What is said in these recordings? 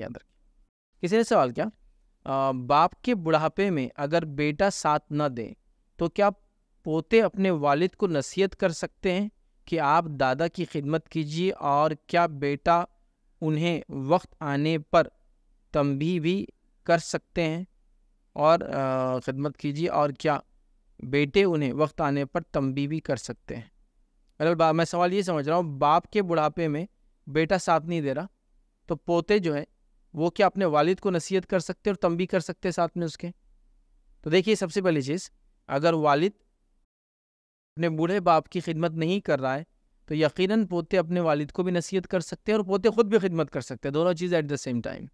याद रख किसी ने सवाल किया बाप के बुढ़ापे में अगर बेटा साथ न दे तो क्या पोते अपने वालिद को नसीहत कर सकते हैं कि आप दादा की खिदमत कीजिए और क्या बेटा उन्हें वक्त आने पर तंबी भी कर सकते हैं और खिदमत कीजिए और क्या बेटे उन्हें वक्त आने पर तंबी भी कर सकते हैं अगर मैं सवाल ये समझ रहा हूँ बाप के बुढ़ापे में बेटा साथ नहीं दे रहा तो पोते जो है वो क्या अपने वालिद को नसीहत कर सकते और तंबी कर सकते साथ में उसके तो देखिए सबसे पहली चीज़ अगर वालिद अपने बूढ़े बाप की खिदमत नहीं कर रहा है तो यकीनन पोते अपने वालिद को भी नसीहत कर सकते हैं और पोते ख़ुद भी खिदमत कर सकते हैं दोनों चीज़ एट द सेम टाइम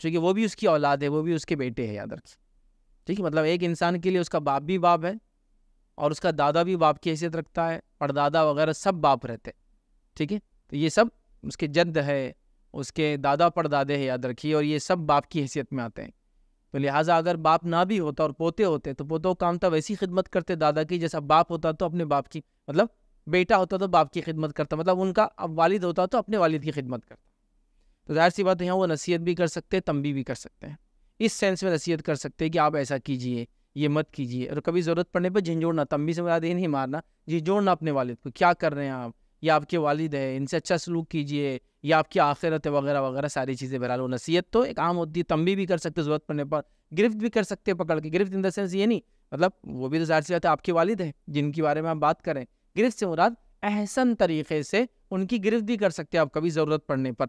क्योंकि वो भी उसकी औलाद है वो भी उसके बेटे है याद रखिए ठीक है मतलब एक इंसान के लिए उसका बाप भी बाप है और उसका दादा भी बाप की हैसियत रखता है और दादा वगैरह सब बाप रहते हैं ठीक है तो ये सब उसके जद है उसके दादा परदादे याद रखिए और ये सब बाप की हैसियत में आते हैं तो लिहाजा अगर बाप ना भी होता और पोते होते तो पोतों काम था वैसी खिदमत करते दादा की जैसा बाप होता तो अपने बाप की मतलब बेटा होता तो बाप की खिदमत करता मतलब उनका अब वालिद होता तो अपने वालिद की खिदमत करता तो जाहिर सी बात यहाँ वो नसीहत भी कर सकते हैं तंबी भी कर सकते हैं इस सेंस में नसीहत कर सकते हैं कि आप ऐसा कीजिए ये मत कीजिए और कभी ज़रूरत पड़ने पर झंझोड़ना तंबी से मुराद ये नहीं मारना झिझोड़ना अपने वालिद को क्या कर रहे हैं आप ये आपके वालिद है इनसे अच्छा सलूक कीजिए या आपकी आखिरत वगैरह वगैरह सारी चीज़ें बहरहाल वो नसीहत तो एक आम होती है तंबी भी कर सकते ज़रूरत पड़ने पर गिरफ्त भी कर सकते हैं पकड़ के गिरफ्त इन द सेंस ये नहीं मतलब वो भी तो जाहिर सी बात है आपके वालिद हैं जिनके बारे में आप बात करें गिरफ्त से मुराद एहसन तरीके से उनकी गिरफ्त भी कर सकते हैं आप कभी ज़रूरत पड़ने पर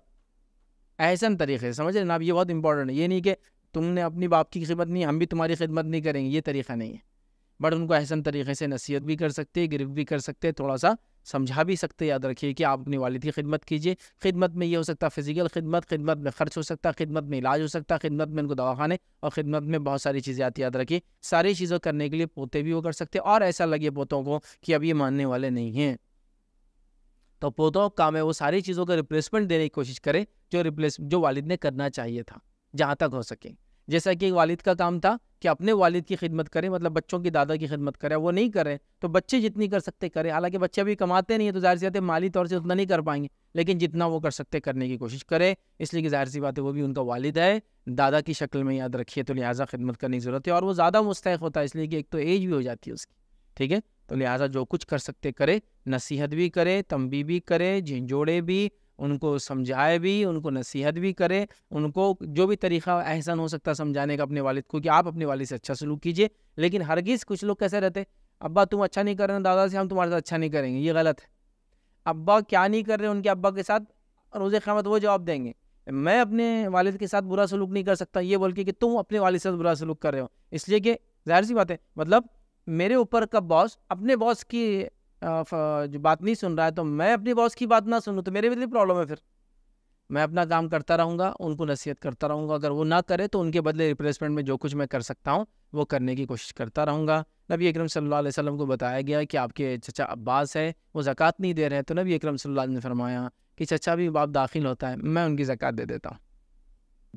एहसन तरीके से समझ रहे ना ये बहुत इंपॉर्टेंट है ये नहीं कि तुमने अपनी बाप की खिदमत नहीं हम भी तुम्हारी खिदमत नहीं करेंगे ये तरीका नहीं है बट उनको अहसन तरीके से नसीहत भी कर सकते हैं गिरफ्त भी कर सकते हैं थोड़ा सा समझा भी सकते याद रखिए कि आप अपने वालद की खिदमत कीजिए खिदमत में ये हो सकता है फिजिकल खिदमत खिदमत में खर्च हो सकता है खिदमत में इलाज हो सकता है खिदमत में उनको दवाखाने और खिदमत में बहुत सारी चीज़ें आती याद रखिए सारी चीज़ों करने के लिए पोते भी वो कर सकते और ऐसा लगे पोतों को कि अब ये मानने वाले नहीं हैं तो पोतों का है वो सारी चीज़ों का रिप्लेसमेंट देने की कोशिश करें जो रिप्लेस जो वालद ने करना चाहिए था जहाँ तक हो सके जैसा कि वालिद का काम था कि अपने वालिद की खिदमत करें मतलब बच्चों की दादा की खिदमत करें वो नहीं करें तो बच्चे जितनी कर सकते करें हालांकि बच्चे अभी कमाते नहीं है तो जाहिर सी बात है माली तौर से उतना नहीं कर पाएंगे लेकिन जितना वो कर सकते करने की कोशिश करें इसलिए कि जाहिर सी बात है वो भी उनका वालिद है दादा की शक्ल में याद रखिए तो लिहाजा खिदमत करने की ज़रूरत है और वो ज़्यादा मुस्तक होता है इसलिए कि एक तो एज भी हो जाती है उसकी ठीक है तो लिहाजा जो कुछ कर सकते करे नसीहत भी करे तंबी भी करे झिझोड़े भी उनको समझाए भी उनको नसीहत भी करें उनको जो भी तरीका एहसान हो सकता है समझाने का अपने वालिद को कि आप अपने वालिद से अच्छा सलूक कीजिए लेकिन हरगिज़ कुछ लोग कैसे रहते अब्बा तुम अच्छा नहीं कर रहे दादा से हम तुम्हारे साथ अच्छा नहीं करेंगे ये गलत है अब्बा क्या नहीं कर रहे उनके अब्बा के साथ रोज़ क़्यामत वो जवाब देंगे मैं अपने वालिद के साथ बुरा सलूक नहीं कर सकता ये बोल के कि तुम अपने वालिद से बुरा सलूक कर रहे हो इसलिए कि जाहिर सी बात है मतलब मेरे ऊपर का बॉस अपने बॉस की जो बात नहीं सुन रहा है तो मैं अपनी बॉस की बात ना सुनूँ तो मेरे भी प्रॉब्लम है फिर मैं अपना काम करता रहूँगा उनको नसीहत करता रहूँगा अगर वो ना करे तो उनके बदले रिप्लेसमेंट में जो कुछ मैं कर सकता हूँ वो करने की कोशिश करता रहूँगा नबी अक्रम सल्लल्लाहु अलैहि वसल्लम को बताया गया कि आपके चचा अब्बास है वो ज़क़़त नहीं दे रहे हैं तो नबी अक्रम ने फरमाया कि चचा भी बाप दाखिल होता है मैं उनकी ज़क़़त दे देता हूँ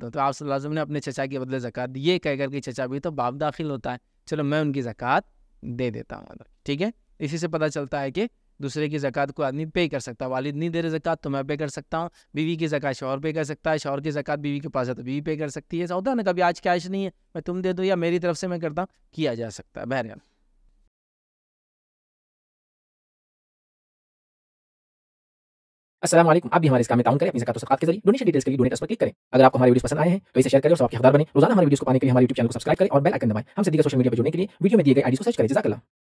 तो, तो आप सल्लल्लाहु ने अपने चचा के बदले ज़क़़त ये कहकर कि चचा भी तो बाप दाखिल होता है चलो मैं उनकी ज़क़़त दे देता हूँ ठीक है इसी से पता चलता है कि दूसरे की ज़क़़त को आदमी पे कर सकता है वालिद नहीं दे रहे ज़क़़त तो मैं पे कर सकता हूँ बीवी की ज़क़़त शोर पे कर सकता है शोर की ज़क़़त बीवी के पास है तो बीवी पे कर सकती है ऐसा होता है ना कभी आज कैश नहीं है मैं तुम दे दो या मेरी तरफ से मैं करता हूँ किया जा सकता है बहरहाल असलम आप भी हमारे इस काम में ताउन करें अपनी जकात सकात के जरिए डोनेशन डिटेल्स के लिए डोनेट पर क्लिक करें अगर आपको हमारी वीडियो पसंद आए हैं तो इसे शेयर करें और सबके हकदार बने रोजाना हमारे वीडियोस को पाने के लिए हमारे यूट्यूब चैनल को सब्सक्राइब करें और बेल आइकन दबाएं हमसे दीगर सोशल मीडिया पर जुड़ने के लिए वीडियो में दिए गए आईडी को सर्च करें जजाकला